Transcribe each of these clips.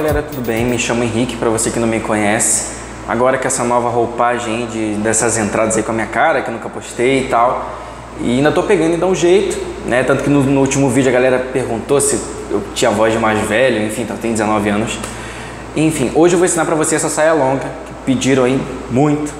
galera, tudo bem? Me chamo Henrique, para você que não me conhece. Agora com essa nova roupagem de, dessas entradas aí com a minha cara, que eu nunca postei e tal. E ainda tô pegando e dá um jeito, né? Tanto que no, no, último vídeo a galera perguntou se eu tinha voz de mais velho, enfim, então tem 19 anos. Enfim, hoje eu vou ensinar para você essa saia longa, que pediram aí muito.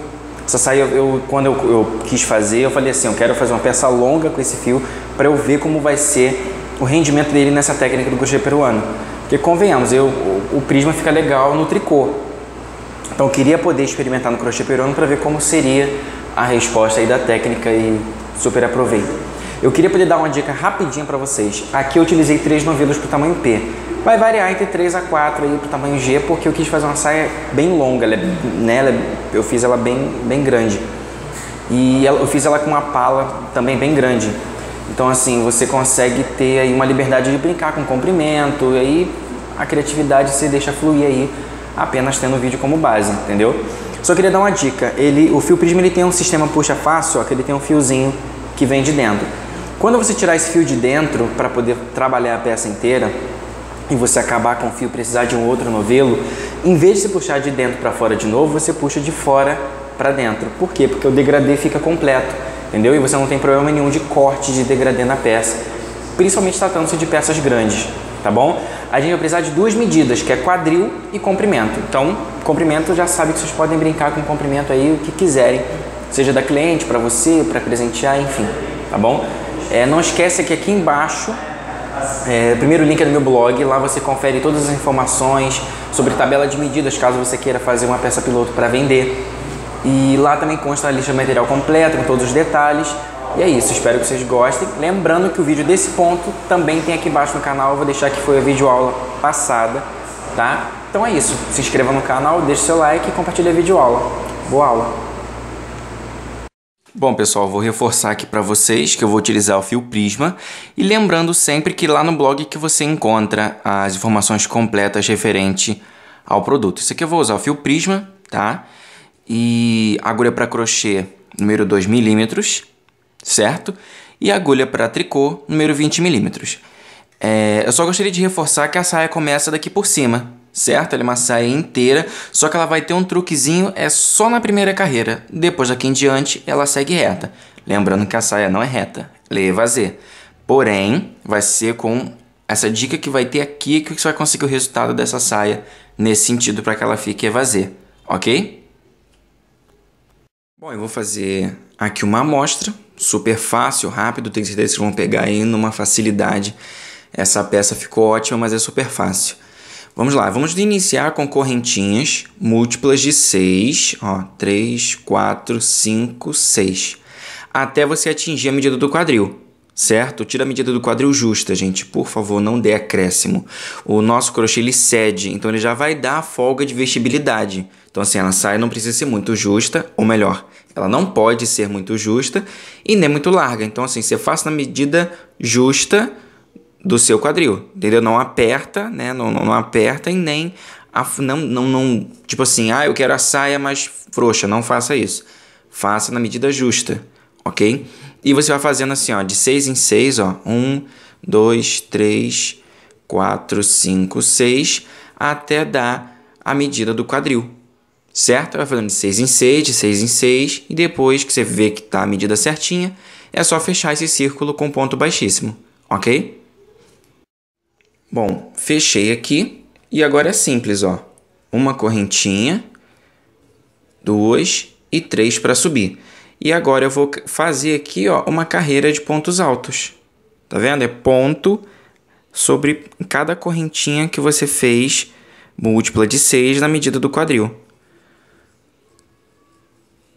Essa saia, eu, quando eu, eu quis fazer, eu falei assim, eu quero fazer uma peça longa com esse fio para eu ver como vai ser o rendimento dele nessa técnica do crochê peruano. Porque convenhamos, eu, o, prisma fica legal no tricô. Então eu queria poder experimentar no crochê peruano para ver como seria a resposta aí da técnica e super aproveito. Eu queria poder dar uma dica rapidinha para vocês. Aqui eu utilizei três novelos para o tamanho P. Vai variar entre 3 a 4 para o tamanho G, porque eu quis fazer uma saia bem longa, ela é, né, ela é, eu fiz ela bem, bem grande. E ela, eu fiz ela com uma pala também bem grande. Então, assim, você consegue ter aí uma liberdade de brincar com comprimento, e aí a criatividade se deixa fluir aí apenas tendo o vídeo como base, entendeu? Só queria dar uma dica, ele, o fio Prisma ele tem um sistema puxa fácil, ó, que ele tem um fiozinho que vem de dentro. Quando você tirar esse fio de dentro para poder trabalhar a peça inteira e você acabar com o fio precisar de um outro novelo, em vez de se puxar de dentro para fora de novo, você puxa de fora para dentro. Por quê? Porque o degradê fica completo entendeu? E você não tem problema nenhum de corte, de degradê na peça, principalmente tratando-se de peças grandes, tá bom? A gente vai precisar de duas medidas, que é quadril e comprimento. Então, comprimento já sabe que vocês podem brincar com comprimento aí o que quiserem, seja da cliente, para você, para presentear, enfim, tá bom? É, não esquece que aqui embaixo é, primeiro link é do meu blog, lá você confere todas as informações sobre tabela de medidas, caso você queira fazer uma peça piloto para vender. E lá também consta a lista do material completo, com todos os detalhes. E é isso, espero que vocês gostem. Lembrando que o vídeo desse ponto também tem aqui embaixo no canal, eu vou deixar que foi a videoaula passada, tá? Então é isso, se inscreva no canal, deixe seu like e compartilhe a videoaula. Boa aula! Bom, pessoal, vou reforçar aqui para vocês que eu vou utilizar o fio Prisma e lembrando sempre que lá no blog que você encontra as informações completas referente ao produto. Isso aqui eu vou usar o fio Prisma, tá? e agulha para crochê número 2 milímetros, certo? E agulha para tricô número 20 milímetros. É, eu só gostaria de reforçar que a saia começa daqui por cima, certo? Ela é uma saia inteira, só que ela vai ter um truquezinho, é só na primeira carreira. Depois daqui em diante, ela segue reta. Lembrando que a saia não é reta, leva é Porém, vai ser com essa dica que vai ter aqui que você vai conseguir o resultado dessa saia nesse sentido para que ela fique evasê, ok? Bom, eu vou fazer aqui uma amostra, super fácil, rápido, tenho certeza que vocês vão pegar aí numa facilidade. Essa peça ficou ótima, mas é super fácil. Vamos lá, vamos iniciar com correntinhas múltiplas de 6, ó, 3, 4, 5, 6, até você atingir a medida do quadril certo? Tira a medida do quadril justa, gente. Por favor, não dê acréscimo. O nosso crochê ele cede, então ele já vai dar a folga de vestibilidade. Então assim, a saia não precisa ser muito justa, ou melhor, ela não pode ser muito justa e nem muito larga. Então assim, você faz na medida justa do seu quadril, entendeu? Não aperta, né? Não, não, não aperta e nem a, não, não, não, tipo assim, ah, eu quero a saia mais frouxa. Não faça isso. Faça na medida justa, ok? E você vai fazendo assim, ó, de 6 em 6, ó. 1, 2, 3, 4, 5, 6, até dar a medida do quadril. Certo? Vai fazendo de 6 em 6, de 6 em 6, e depois que você vê que tá a medida certinha, é só fechar esse círculo com ponto baixíssimo, ok? Bom, fechei aqui, e agora é simples, ó. Uma correntinha, duas e três para subir. E agora eu vou fazer aqui ó, uma carreira de pontos altos. Tá vendo? É ponto sobre cada correntinha que você fez múltipla de 6 na medida do quadril.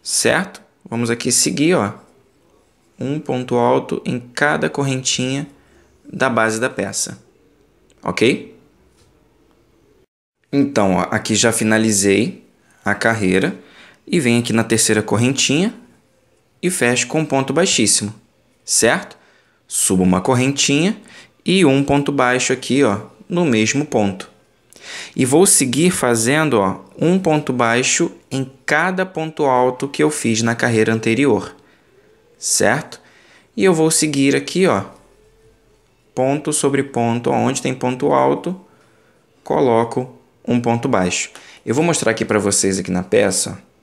Certo? Vamos aqui seguir, ó. Um ponto alto em cada correntinha da base da peça. OK? Então, ó, aqui já finalizei a carreira e venho aqui na terceira correntinha e fecho com um ponto baixíssimo, certo? Subo uma correntinha e um ponto baixo aqui, ó, no mesmo ponto. E vou seguir fazendo, ó, um ponto baixo em cada ponto alto que eu fiz na carreira anterior, certo? E eu vou seguir aqui, ó, ponto sobre ponto, onde tem ponto alto, coloco um ponto baixo. Eu vou mostrar aqui para vocês aqui na peça, ó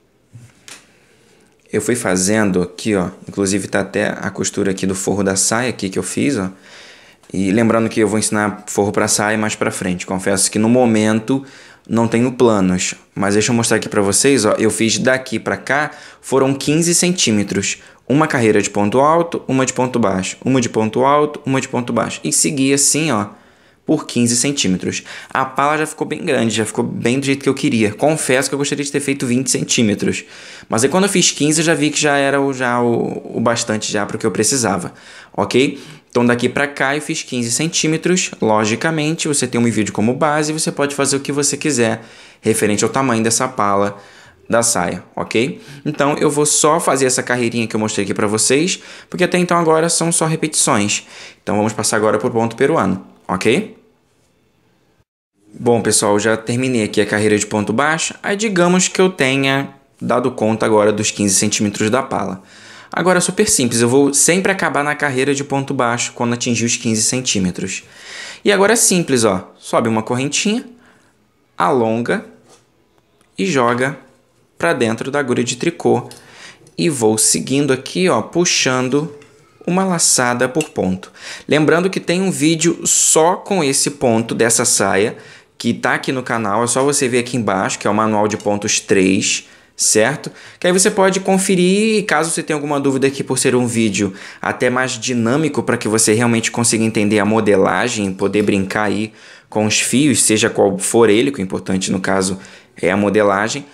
eu fui fazendo aqui, ó. Inclusive tá até a costura aqui do forro da saia aqui que eu fiz, ó. E lembrando que eu vou ensinar forro para saia mais para frente. Confesso que no momento não tenho planos, mas deixa eu mostrar aqui para vocês, ó. Eu fiz daqui para cá, foram 15 centímetros. Uma carreira de ponto alto, uma de ponto baixo, uma de ponto alto, uma de ponto baixo. E segui assim, ó por 15 centímetros. A pala já ficou bem grande, já ficou bem do jeito que eu queria. Confesso que eu gostaria de ter feito 20 centímetros. Mas aí quando eu fiz 15, eu já vi que já era o, já o, o bastante já para o que eu precisava, ok? Então daqui para cá eu fiz 15 centímetros. Logicamente, você tem um vídeo como base e você pode fazer o que você quiser referente ao tamanho dessa pala da saia, ok? Então eu vou só fazer essa carreirinha que eu mostrei aqui para vocês, porque até então agora são só repetições. Então vamos passar agora para o ponto peruano ok? Bom, pessoal, já terminei aqui a carreira de ponto baixo. Aí digamos que eu tenha dado conta agora dos 15 centímetros da pala. Agora é super simples, eu vou sempre acabar na carreira de ponto baixo quando atingir os 15 centímetros. E agora é simples, ó. Sobe uma correntinha, alonga e joga para dentro da agulha de tricô. E vou seguindo aqui, ó, puxando uma laçada por ponto. Lembrando que tem um vídeo só com esse ponto dessa saia, que tá aqui no canal, é só você ver aqui embaixo, que é o manual de pontos 3, certo? Que aí você pode conferir, caso você tenha alguma dúvida aqui por ser um vídeo até mais dinâmico para que você realmente consiga entender a modelagem, poder brincar aí com os fios, seja qual for ele, que o importante no caso é a modelagem.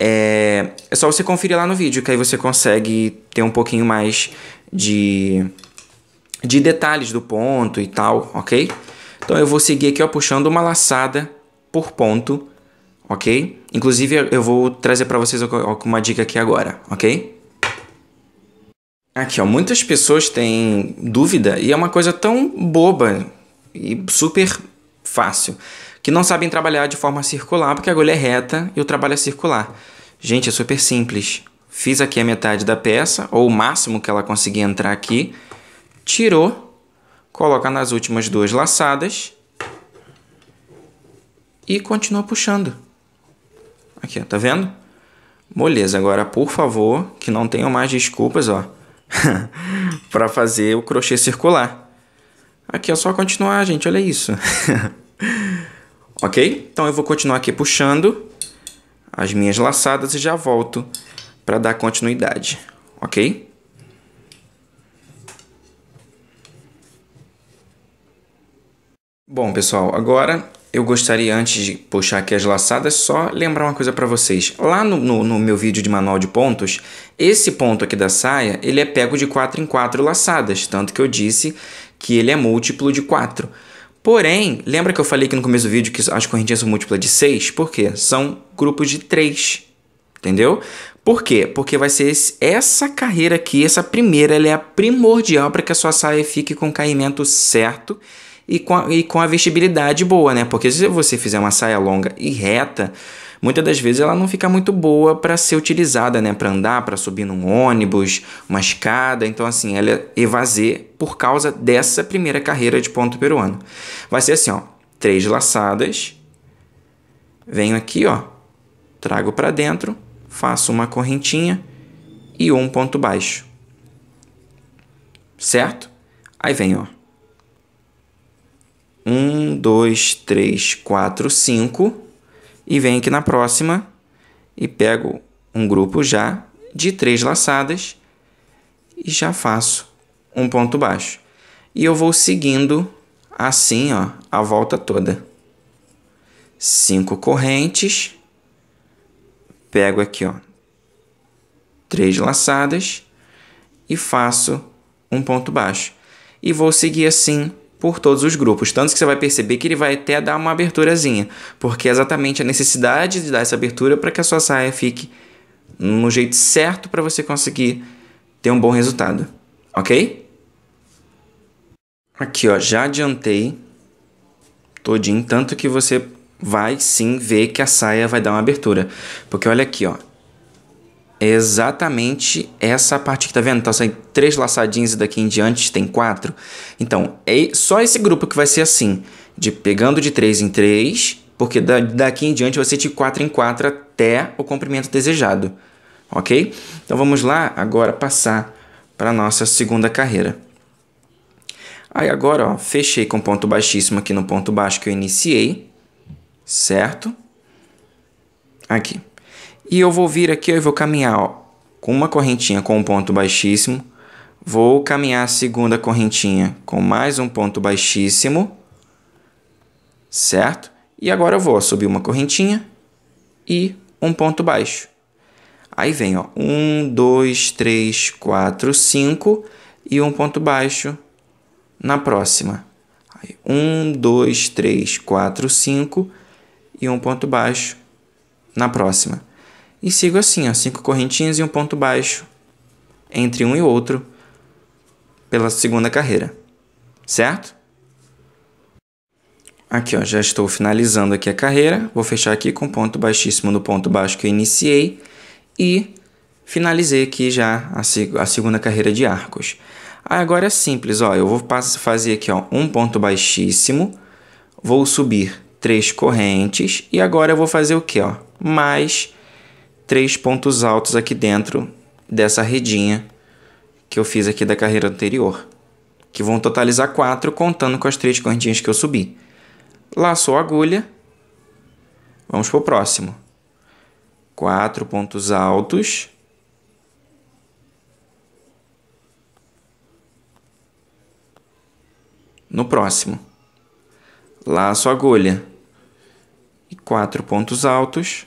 É, é só você conferir lá no vídeo, que aí você consegue ter um pouquinho mais de, de detalhes do ponto e tal, ok? Então eu vou seguir aqui ó, puxando uma laçada por ponto, ok? Inclusive eu vou trazer para vocês uma dica aqui agora, ok? Aqui ó, muitas pessoas têm dúvida e é uma coisa tão boba e super fácil que não sabem trabalhar de forma circular porque a agulha é reta e o trabalho é circular. Gente, é super simples fiz aqui a metade da peça, ou o máximo que ela conseguia entrar aqui, tirou, coloca nas últimas duas laçadas e continua puxando. Aqui, ó, tá vendo? Moleza, agora por favor, que não tenham mais desculpas, ó, para fazer o crochê circular. Aqui é só continuar, gente, olha isso. ok? Então eu vou continuar aqui puxando as minhas laçadas e já volto para dar continuidade, ok? Bom, pessoal, agora eu gostaria, antes de puxar aqui as laçadas, só lembrar uma coisa para vocês. Lá no, no, no, meu vídeo de manual de pontos, esse ponto aqui da saia, ele é pego de 4 em 4 laçadas, tanto que eu disse que ele é múltiplo de 4. Porém, lembra que eu falei aqui no começo do vídeo que as correntinhas são múltiplas de 6? Por quê? São grupos de 3 entendeu? Por quê? Porque vai ser esse, essa carreira aqui, essa primeira, ela é a primordial para que a sua saia fique com o caimento certo e com, a, e com a vestibilidade boa, né? Porque se você fizer uma saia longa e reta, muitas das vezes ela não fica muito boa para ser utilizada, né? Para andar, para subir num ônibus, uma escada. Então, assim, ela é evaser por causa dessa primeira carreira de ponto peruano. Vai ser assim, ó. Três laçadas. Venho aqui, ó. Trago para dentro faço uma correntinha e um ponto baixo. Certo? Aí vem, ó. 1, 2, 3, 4, 5. E vem aqui na próxima e pego um grupo já de três laçadas e já faço um ponto baixo. E eu vou seguindo assim, ó, a volta toda. Cinco correntes pego aqui, ó, três laçadas e faço um ponto baixo. E vou seguir assim por todos os grupos, tanto que você vai perceber que ele vai até dar uma aberturazinha, porque é exatamente a necessidade de dar essa abertura para que a sua saia fique no jeito certo para você conseguir ter um bom resultado, ok? Aqui ó, já adiantei todinho, tanto que você vai sim ver que a saia vai dar uma abertura. Porque olha aqui, ó. É exatamente essa parte que tá vendo. Então, tá saem três laçadinhas e daqui em diante tem quatro. Então, é só esse grupo que vai ser assim. De pegando de três em três, porque da, daqui em diante vai ser de quatro em quatro até o comprimento desejado. Ok? Então, vamos lá agora passar para nossa segunda carreira. Aí agora, ó, fechei com ponto baixíssimo aqui no ponto baixo que eu iniciei certo? Aqui. E eu vou vir aqui, eu vou caminhar ó, com uma correntinha com um ponto baixíssimo. Vou caminhar a segunda correntinha com mais um ponto baixíssimo, certo? E agora eu vou subir uma correntinha e um ponto baixo. Aí vem, ó, um, dois, três, quatro, cinco e um ponto baixo na próxima. Aí, um, dois, três, quatro, cinco e um ponto baixo na próxima. E sigo assim, ó, cinco correntinhas e um ponto baixo entre um e outro pela segunda carreira, certo? Aqui, ó, já estou finalizando aqui a carreira. Vou fechar aqui com ponto baixíssimo no ponto baixo que eu iniciei e finalizei aqui já a, seg a segunda carreira de arcos. Ah, agora é simples, ó, eu vou fazer aqui ó, um ponto baixíssimo, vou subir três correntes e agora eu vou fazer o que? Ó? Mais três pontos altos aqui dentro dessa redinha que eu fiz aqui da carreira anterior, que vão totalizar quatro contando com as três correntinhas que eu subi. Laçou a agulha, vamos para o próximo. Quatro pontos altos. No próximo laço agulha e quatro pontos altos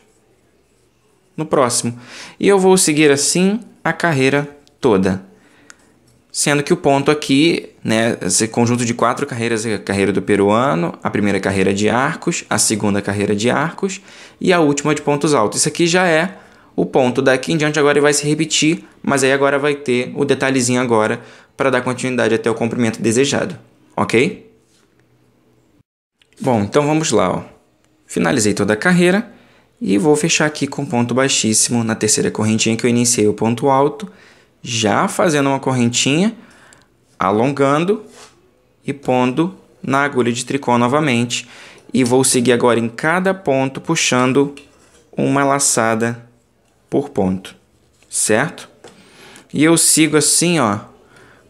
no próximo. E eu vou seguir assim a carreira toda. Sendo que o ponto aqui, né, esse conjunto de quatro carreiras a carreira do peruano, a primeira carreira de arcos, a segunda carreira de arcos e a última de pontos altos. Isso aqui já é o ponto daqui em diante agora vai se repetir, mas aí agora vai ter o detalhezinho agora para dar continuidade até o comprimento desejado, ok? Bom, então vamos lá. Ó. Finalizei toda a carreira e vou fechar aqui com ponto baixíssimo na terceira correntinha que eu iniciei o ponto alto, já fazendo uma correntinha, alongando e pondo na agulha de tricô novamente. E vou seguir agora em cada ponto puxando uma laçada por ponto, certo? E eu sigo assim, ó,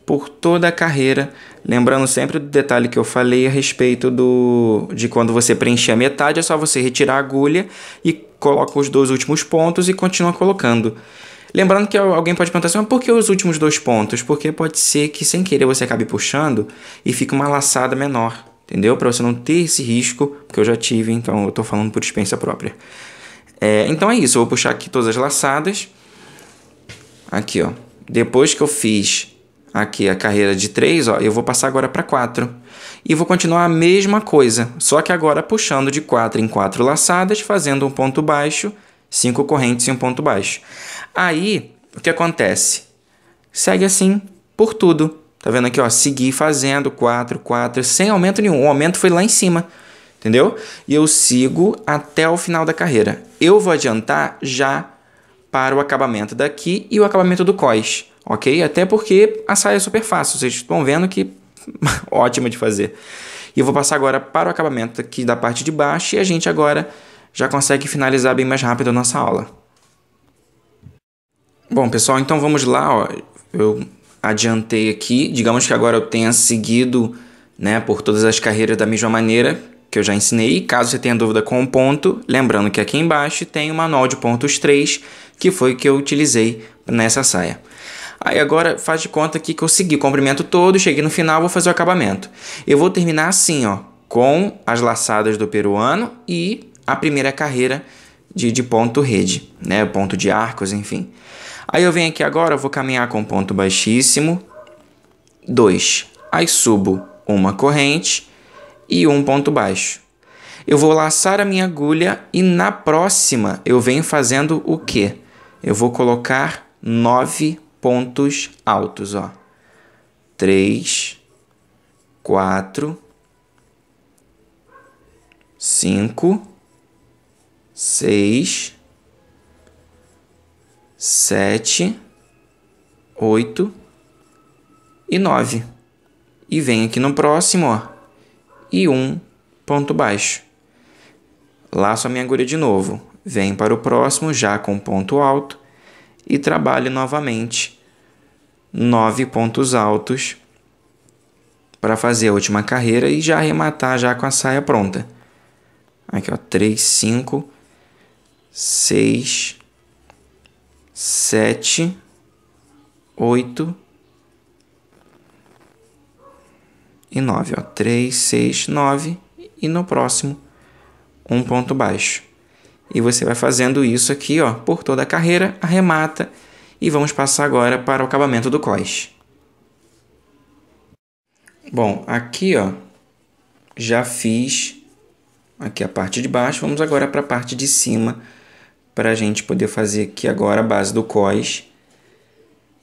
por toda a carreira Lembrando sempre do detalhe que eu falei a respeito do de quando você preencher a metade, é só você retirar a agulha e coloca os dois últimos pontos e continua colocando. Lembrando que alguém pode perguntar assim, mas por que os últimos dois pontos? Porque pode ser que sem querer você acabe puxando e fique uma laçada menor, entendeu? Para você não ter esse risco, que eu já tive, então eu estou falando por experiência própria. É, então é isso, eu vou puxar aqui todas as laçadas. Aqui, ó. Depois que eu fiz aqui a carreira de 3, ó, eu vou passar agora para 4. E vou continuar a mesma coisa, só que agora puxando de 4 em 4 laçadas, fazendo um ponto baixo, 5 correntes e um ponto baixo. Aí, o que acontece? Segue assim por tudo. Tá vendo aqui, ó, segui fazendo 4, 4, sem aumento nenhum. O aumento foi lá em cima, entendeu? E eu sigo até o final da carreira. Eu vou adiantar já para o acabamento daqui e o acabamento do cós, ok? Até porque a saia é super fácil, vocês estão vendo que ótima de fazer. E eu vou passar agora para o acabamento aqui da parte de baixo e a gente agora já consegue finalizar bem mais rápido a nossa aula. Bom, pessoal, então vamos lá, ó. Eu adiantei aqui, digamos que agora eu tenha seguido, né, por todas as carreiras da mesma maneira, que eu já ensinei. Caso você tenha dúvida com o ponto, lembrando que aqui embaixo tem o manual de pontos 3, que foi que eu utilizei nessa saia. Aí agora faz de conta aqui que eu segui o comprimento todo, cheguei no final, vou fazer o acabamento. Eu vou terminar assim, ó, com as laçadas do peruano e a primeira carreira de, de ponto rede, né, ponto de arcos, enfim. Aí eu venho aqui agora, vou caminhar com ponto baixíssimo, 2. Aí subo uma corrente, e um ponto baixo. Eu vou laçar a minha agulha e na próxima eu venho fazendo o quê? Eu vou colocar nove pontos altos, ó. Três, quatro, cinco, seis, sete, oito e nove. E venho aqui no próximo, ó e um ponto baixo. Laço a minha agulha de novo, venho para o próximo já com ponto alto e trabalho novamente nove pontos altos para fazer a última carreira e já arrematar já com a saia pronta. Aqui ó, três, cinco, seis, sete, oito. e 9, ó, 3, 6, 9 e no próximo um ponto baixo. E você vai fazendo isso aqui, ó, por toda a carreira, arremata e vamos passar agora para o acabamento do cós. Bom, aqui, ó, já fiz aqui a parte de baixo, vamos agora para a parte de cima para a gente poder fazer aqui agora a base do cós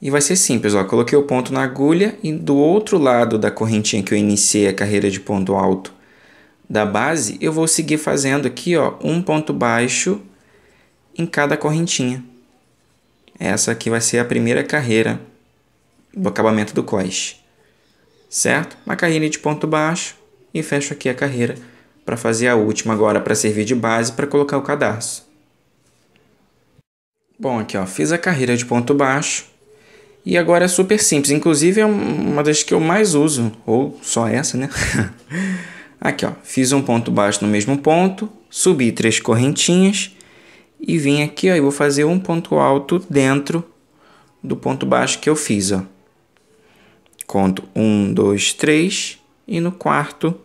e vai ser simples, ó. Coloquei o ponto na agulha e do outro lado da correntinha que eu iniciei a carreira de ponto alto da base, eu vou seguir fazendo aqui, ó, um ponto baixo em cada correntinha. Essa aqui vai ser a primeira carreira do acabamento do cós. Certo? Uma carreira de ponto baixo e fecho aqui a carreira para fazer a última agora para servir de base para colocar o cadarço. Bom, aqui ó, fiz a carreira de ponto baixo, e agora é super simples. Inclusive é uma das que eu mais uso, ou só essa, né? Aqui, ó, fiz um ponto baixo no mesmo ponto, subi três correntinhas e vim aqui, ó, e vou fazer um ponto alto dentro do ponto baixo que eu fiz, ó. Conto um, dois, três e no quarto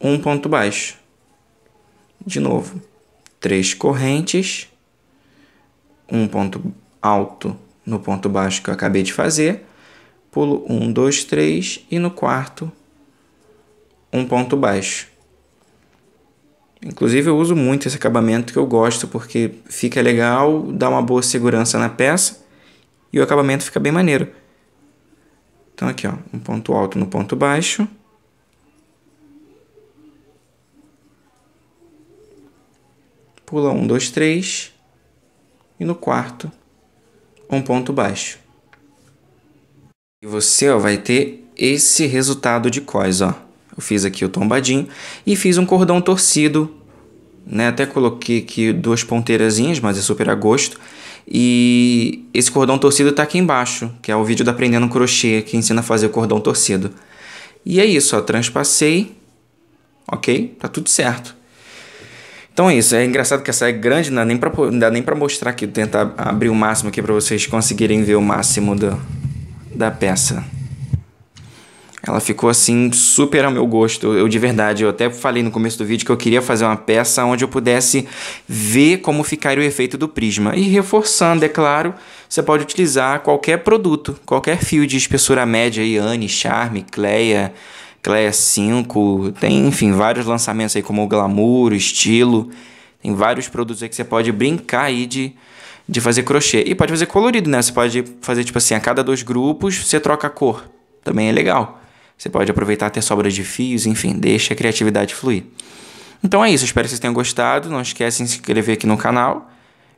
um ponto baixo. De novo, três correntes, um ponto alto no ponto baixo que eu acabei de fazer, pulo 1, 2, 3 e no quarto um ponto baixo. Inclusive eu uso muito esse acabamento que eu gosto porque fica legal, dá uma boa segurança na peça e o acabamento fica bem maneiro. Então aqui ó, um ponto alto no ponto baixo. Pula um, dois, três e no quarto um ponto baixo. E você ó, vai ter esse resultado de cós, ó. Eu fiz aqui o tombadinho e fiz um cordão torcido, né? Até coloquei aqui duas ponteirazinhas, mas é super a gosto. E esse cordão torcido está aqui embaixo, que é o vídeo da Aprendendo Crochê, que ensina a fazer o cordão torcido. E é isso, ó, transpassei, ok? Tá tudo certo. Então é isso. É engraçado que essa é grande, não dá nem para dá nem mostrar aqui. Tentar abrir o máximo aqui para vocês conseguirem ver o máximo do, da peça. Ela ficou assim super ao meu gosto, eu de verdade. Eu até falei no começo do vídeo que eu queria fazer uma peça onde eu pudesse ver como ficaria o efeito do prisma. E reforçando, é claro, você pode utilizar qualquer produto, qualquer fio de espessura média, Anne, Charme, Cleia, Cleia 5, tem, enfim, vários lançamentos aí como o Glamour, estilo. Tem vários produtos aí que você pode brincar aí de, de fazer crochê. E pode fazer colorido, né? Você pode fazer, tipo assim, a cada dois grupos você troca a cor. Também é legal. Você pode aproveitar ter sobras de fios, enfim, deixa a criatividade fluir. Então é isso, espero que vocês tenham gostado. Não esquece de se inscrever aqui no canal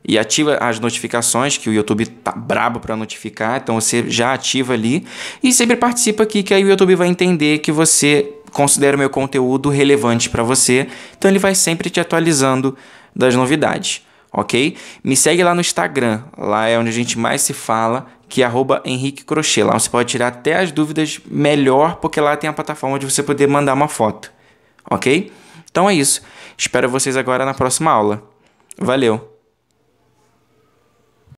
e ativa as notificações, que o YouTube tá brabo para notificar, então você já ativa ali e sempre participa aqui que aí o YouTube vai entender que você considera o meu conteúdo relevante para você, então ele vai sempre te atualizando das novidades, ok? Me segue lá no Instagram, lá é onde a gente mais se fala, que é Henrique Crochê. Lá você pode tirar até as dúvidas melhor, porque lá tem a plataforma de você poder mandar uma foto, ok? Então é isso. Espero vocês agora na próxima aula. Valeu!